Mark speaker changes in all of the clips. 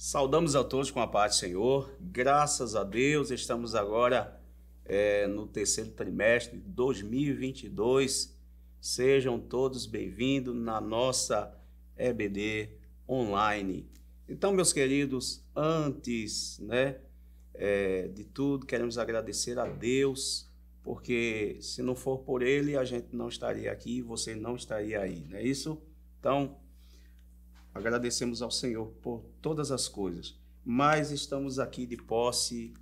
Speaker 1: Saudamos a todos com a paz do Senhor. Graças a Deus, estamos agora é, no terceiro trimestre de 2022. Sejam todos bem-vindos na nossa EBD online. Então, meus queridos, antes né, é, de tudo, queremos agradecer a Deus, porque se não for por Ele, a gente não estaria aqui e você não estaria aí, não é isso? Então, Agradecemos ao Senhor por todas as coisas, mas estamos aqui de posse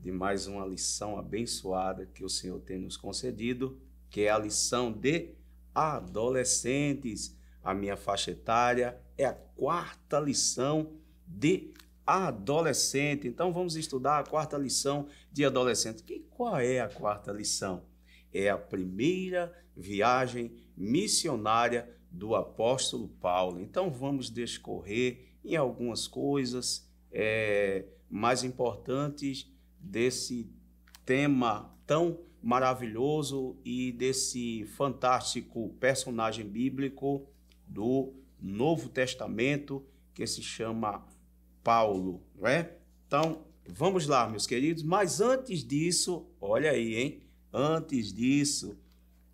Speaker 1: de mais uma lição abençoada que o Senhor tem nos concedido, que é a lição de adolescentes. A minha faixa etária é a quarta lição de adolescente. Então vamos estudar a quarta lição de adolescente. E qual é a quarta lição? É a primeira viagem missionária do apóstolo Paulo. Então vamos descorrer em algumas coisas é, mais importantes desse tema tão maravilhoso e desse fantástico personagem bíblico do Novo Testamento que se chama Paulo, não é? Então, vamos lá, meus queridos, mas antes disso, olha aí, hein? Antes disso,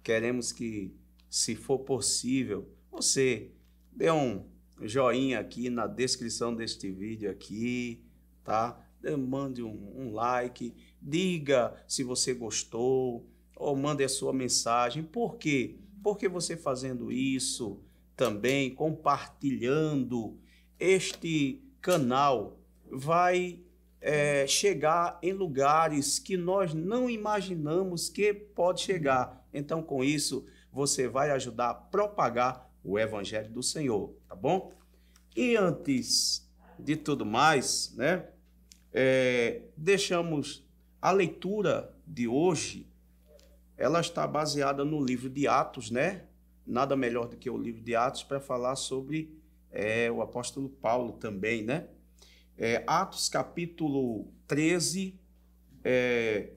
Speaker 1: queremos que se for possível, você dê um joinha aqui na descrição deste vídeo aqui, tá? Mande um, um like, diga se você gostou ou mande a sua mensagem. Por quê? Porque você fazendo isso também, compartilhando este canal, vai é, chegar em lugares que nós não imaginamos que pode chegar. Então, com isso, você vai ajudar a propagar o evangelho do Senhor, tá bom? E antes de tudo mais, né? É, deixamos a leitura de hoje, ela está baseada no livro de Atos, né? Nada melhor do que o livro de Atos para falar sobre é, o apóstolo Paulo também, né? É, Atos capítulo 13, é,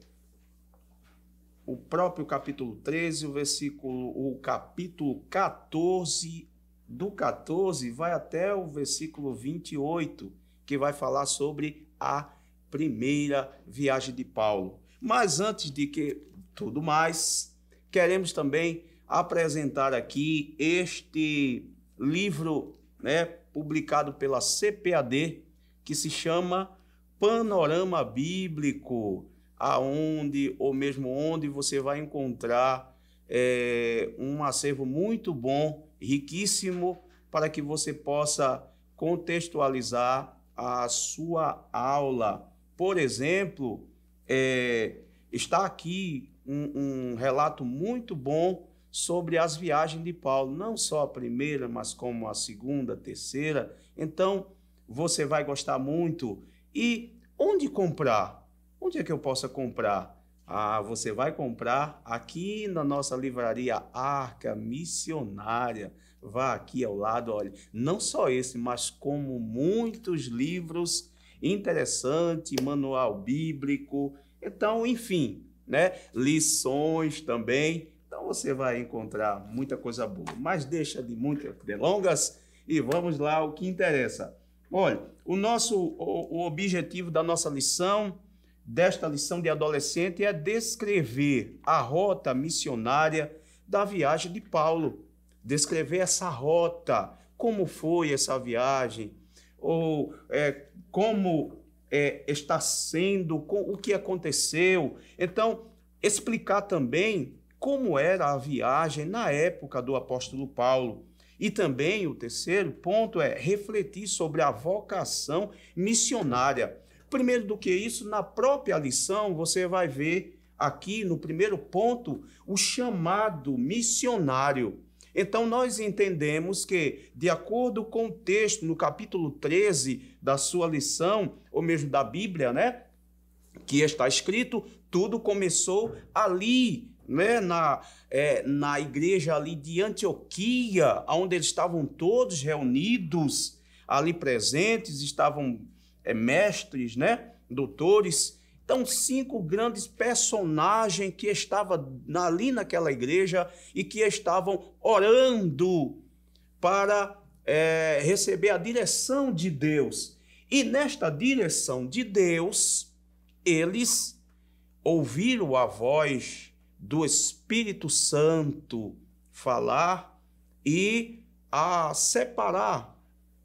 Speaker 1: o próprio capítulo 13, o versículo, o capítulo 14, do 14 vai até o versículo 28, que vai falar sobre a primeira viagem de Paulo. Mas antes de que tudo mais, queremos também apresentar aqui este livro, né, publicado pela CPAD, que se chama Panorama Bíblico aonde ou mesmo onde você vai encontrar é, um acervo muito bom, riquíssimo, para que você possa contextualizar a sua aula. Por exemplo, é, está aqui um, um relato muito bom sobre as viagens de Paulo, não só a primeira, mas como a segunda, a terceira. Então, você vai gostar muito. E onde comprar? onde é que eu possa comprar? Ah, você vai comprar aqui na nossa livraria Arca Missionária. Vá aqui ao lado, olhe, não só esse, mas como muitos livros interessantes, manual bíblico, então, enfim, né? Lições também. Então você vai encontrar muita coisa boa. Mas deixa de muitas delongas e vamos lá o que interessa. Olha, o nosso o, o objetivo da nossa lição desta lição de adolescente é descrever a rota missionária da viagem de Paulo. Descrever essa rota, como foi essa viagem, ou é, como é, está sendo, o que aconteceu. Então, explicar também como era a viagem na época do apóstolo Paulo. E também o terceiro ponto é refletir sobre a vocação missionária. Primeiro do que isso, na própria lição, você vai ver aqui no primeiro ponto o chamado missionário. Então, nós entendemos que, de acordo com o texto no capítulo 13 da sua lição, ou mesmo da Bíblia, né? Que está escrito, tudo começou ali, né? na, é, na igreja ali de Antioquia, onde eles estavam todos reunidos, ali presentes, estavam é, mestres, né? doutores. Então, cinco grandes personagens que estavam ali naquela igreja e que estavam orando para é, receber a direção de Deus. E nesta direção de Deus, eles ouviram a voz do Espírito Santo falar e a separar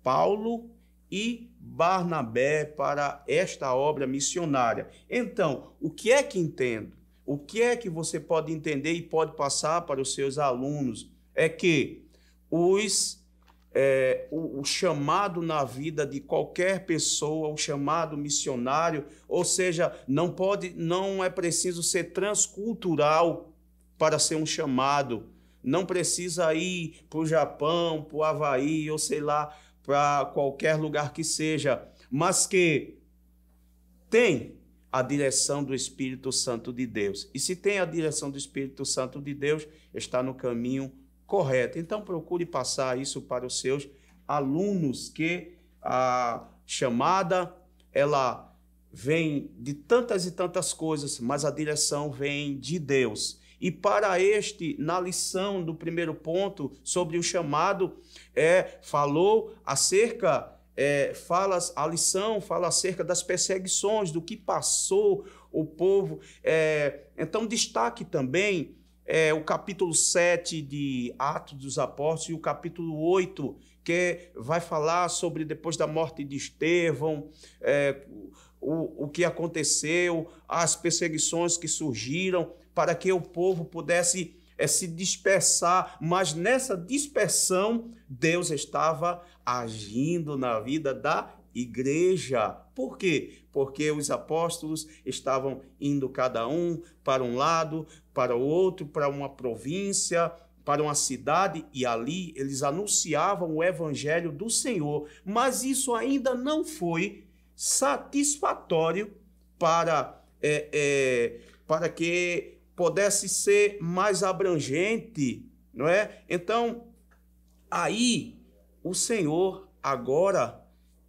Speaker 1: Paulo e Barnabé para esta obra missionária. Então, o que é que entendo? O que é que você pode entender e pode passar para os seus alunos? É que os, é, o, o chamado na vida de qualquer pessoa, o chamado missionário, ou seja, não pode, não é preciso ser transcultural para ser um chamado. Não precisa ir para o Japão, para o Havaí, ou sei lá, para qualquer lugar que seja, mas que tem a direção do Espírito Santo de Deus. E se tem a direção do Espírito Santo de Deus, está no caminho correto. Então procure passar isso para os seus alunos que a chamada ela vem de tantas e tantas coisas, mas a direção vem de Deus. E para este, na lição do primeiro ponto sobre o chamado, é, falou acerca, é, fala, a lição fala acerca das perseguições, do que passou o povo. É, então, destaque também é, o capítulo 7 de Atos dos Apóstolos e o capítulo 8, que vai falar sobre depois da morte de Estevão, é, o, o que aconteceu, as perseguições que surgiram para que o povo pudesse é, se dispersar, mas nessa dispersão, Deus estava agindo na vida da igreja. Por quê? Porque os apóstolos estavam indo cada um para um lado, para o outro, para uma província, para uma cidade e ali eles anunciavam o evangelho do Senhor, mas isso ainda não foi satisfatório para, é, é, para que pudesse ser mais abrangente, não é? Então, aí o Senhor agora,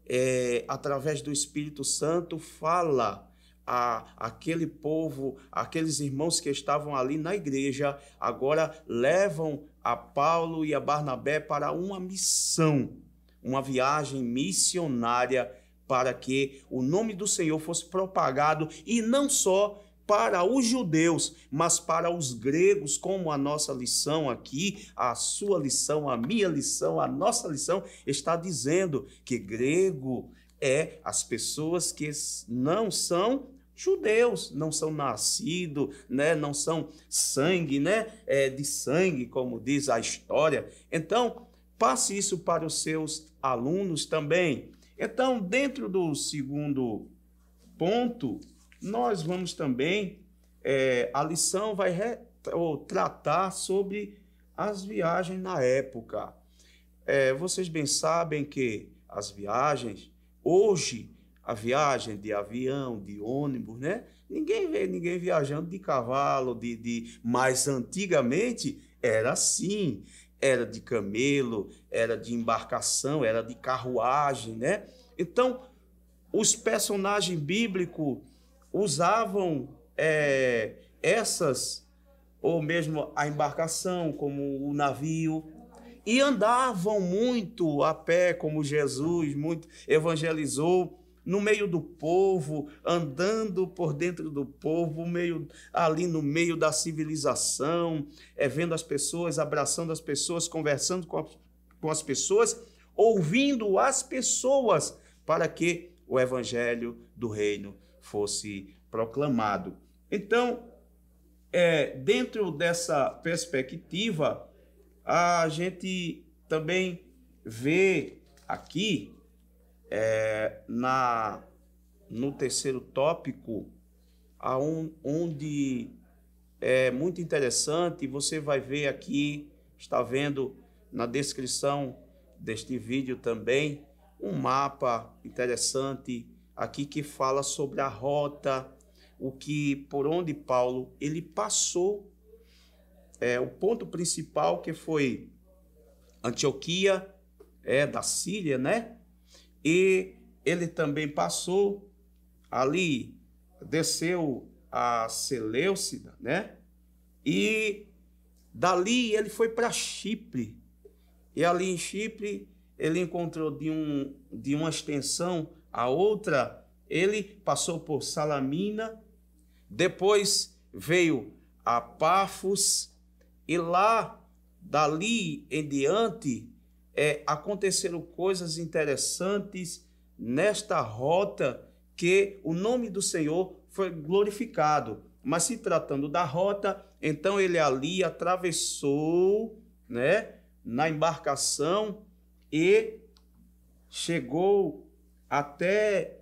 Speaker 1: é, através do Espírito Santo, fala a aquele povo, aqueles irmãos que estavam ali na igreja, agora levam a Paulo e a Barnabé para uma missão, uma viagem missionária para que o nome do Senhor fosse propagado e não só para os judeus, mas para os gregos, como a nossa lição aqui, a sua lição, a minha lição, a nossa lição, está dizendo que grego é as pessoas que não são judeus, não são nascidos, né? não são sangue, né? É de sangue, como diz a história. Então, passe isso para os seus alunos também. Então, dentro do segundo ponto, nós vamos também, é, a lição vai re, ou, tratar sobre as viagens na época. É, vocês bem sabem que as viagens, hoje, a viagem de avião, de ônibus, né? Ninguém vê ninguém viajando de cavalo, de, de... mas antigamente era assim, era de camelo, era de embarcação, era de carruagem, né? Então, os personagens bíblicos usavam é, essas, ou mesmo a embarcação, como o navio, e andavam muito a pé, como Jesus muito evangelizou no meio do povo, andando por dentro do povo, meio, ali no meio da civilização, é, vendo as pessoas, abraçando as pessoas, conversando com, a, com as pessoas, ouvindo as pessoas, para que o evangelho do reino fosse proclamado. Então, é, dentro dessa perspectiva, a gente também vê aqui é, na no terceiro tópico, um, onde é muito interessante, você vai ver aqui, está vendo na descrição deste vídeo também, um mapa interessante aqui que fala sobre a rota, o que por onde Paulo ele passou. É, o ponto principal que foi Antioquia, é da Síria, né? E ele também passou ali, desceu a Seleucida, né? E dali ele foi para Chipre. E ali em Chipre ele encontrou de, um, de uma extensão a outra, ele passou por Salamina, depois veio a Paphos, e lá, dali em diante, é, aconteceram coisas interessantes nesta rota que o nome do Senhor foi glorificado. Mas se tratando da rota, então ele ali atravessou, né, na embarcação e chegou até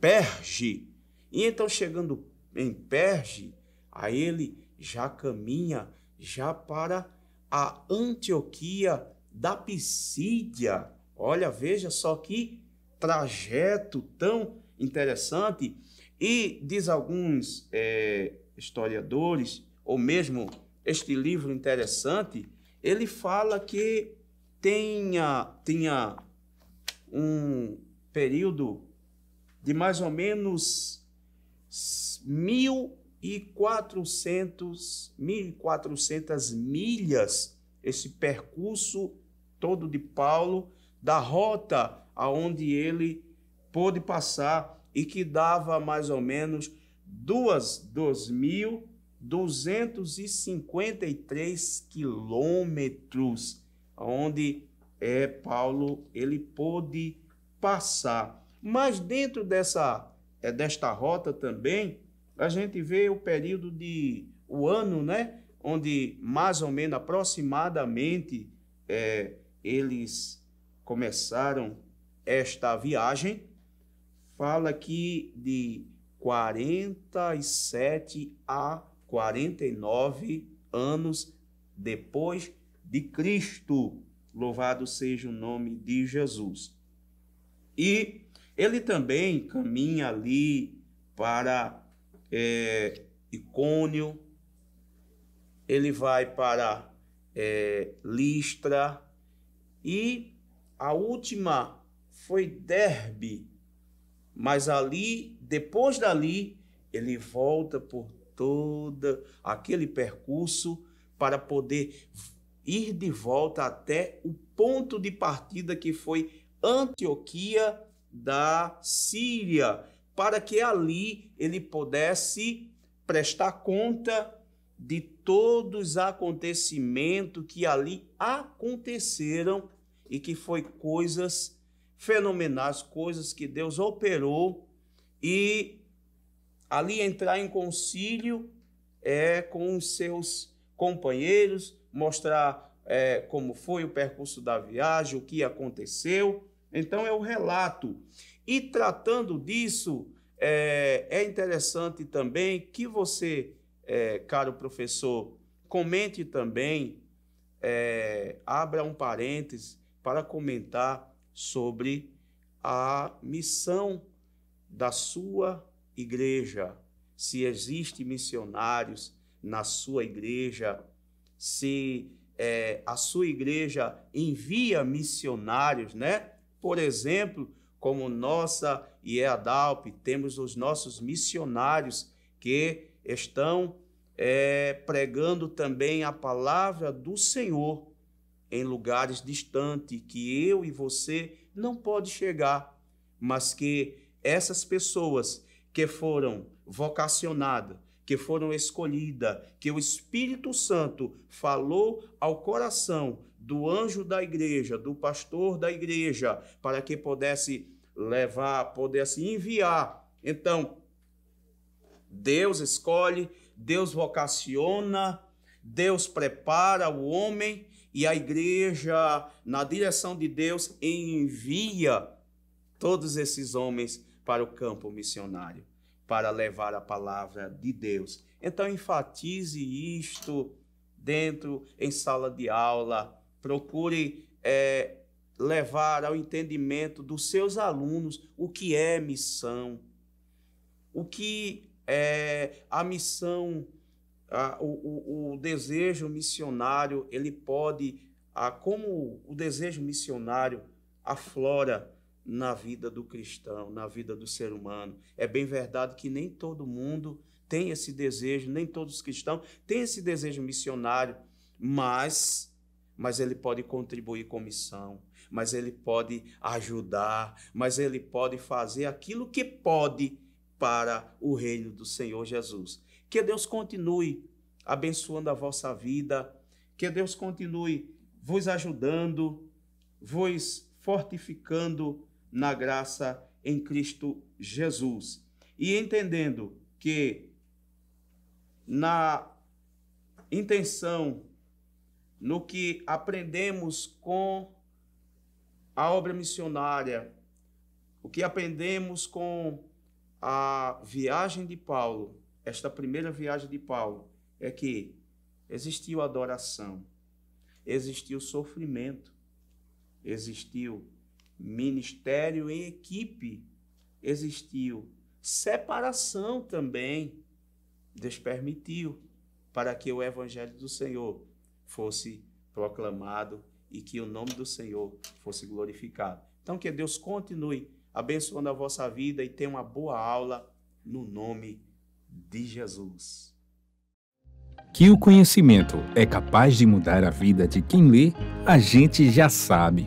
Speaker 1: Perge. E então, chegando em Perge, aí ele já caminha já para a Antioquia da Pisídia. Olha, veja só que trajeto tão interessante. E diz alguns é, historiadores, ou mesmo este livro interessante, ele fala que tenha, tenha um período de mais ou menos 1.400, 1.400 milhas, esse percurso todo de Paulo, da rota aonde ele pôde passar e que dava mais ou menos 2.253 quilômetros, onde é Paulo ele pôde passar. Mas dentro dessa é, desta rota também, a gente vê o período de o ano, né, onde mais ou menos aproximadamente é, eles começaram esta viagem, fala aqui de 47 a 49 anos depois de Cristo. Louvado seja o nome de Jesus. E ele também caminha ali para é, Icônio, ele vai para é, Listra e a última foi Derbe, mas ali, depois dali, ele volta por todo aquele percurso para poder ir de volta até o ponto de partida que foi Antioquia da Síria, para que ali ele pudesse prestar conta de todos os acontecimentos que ali aconteceram e que foi coisas fenomenais, coisas que Deus operou e ali entrar em concílio é com os seus companheiros, mostrar é, como foi o percurso da viagem, o que aconteceu. Então é o relato. E tratando disso, é, é interessante também que você, é, caro professor, comente também, é, abra um parêntese para comentar sobre a missão da sua igreja, se existe missionários na sua igreja, se é, a sua igreja envia missionários, né? Por exemplo, como nossa IEADALP, é temos os nossos missionários que estão é, pregando também a palavra do Senhor em lugares distantes que eu e você não pode chegar, mas que essas pessoas que foram vocacionadas que foram escolhidas, que o Espírito Santo falou ao coração do anjo da igreja, do pastor da igreja, para que pudesse levar, pudesse enviar. Então, Deus escolhe, Deus vocaciona, Deus prepara o homem e a igreja, na direção de Deus, envia todos esses homens para o campo missionário para levar a palavra de Deus. Então enfatize isto dentro em sala de aula, procure é, levar ao entendimento dos seus alunos o que é missão, o que é a missão, a, o, o, desejo missionário, ele pode, a, como o desejo missionário aflora na vida do cristão, na vida do ser humano. É bem verdade que nem todo mundo tem esse desejo, nem todos os cristãos têm esse desejo missionário, mas mas ele pode contribuir com missão, mas ele pode ajudar, mas ele pode fazer aquilo que pode para o reino do Senhor Jesus. Que Deus continue abençoando a vossa vida, que Deus continue vos ajudando, vos fortificando na graça em Cristo Jesus. E entendendo que na intenção, no que aprendemos com a obra missionária, o que aprendemos com a viagem de Paulo, esta primeira viagem de Paulo, é que existiu adoração, existiu sofrimento, existiu Ministério em equipe existiu. Separação também Deus permitiu para que o evangelho do Senhor fosse proclamado e que o nome do Senhor fosse glorificado. Então que Deus continue abençoando a vossa vida e tenha uma boa aula no nome de Jesus.
Speaker 2: Que o conhecimento é capaz de mudar a vida de quem lê, a gente já sabe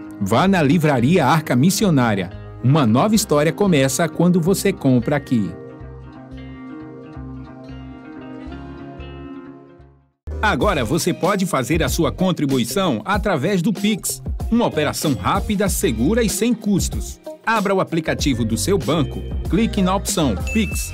Speaker 2: Vá na Livraria Arca Missionária. Uma nova história começa quando você compra aqui. Agora você pode fazer a sua contribuição através do Pix, uma operação rápida, segura e sem custos. Abra o aplicativo do seu banco, clique na opção Pix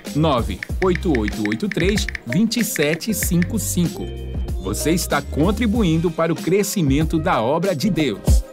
Speaker 2: 98883 2755. Você está contribuindo para o crescimento da obra de Deus.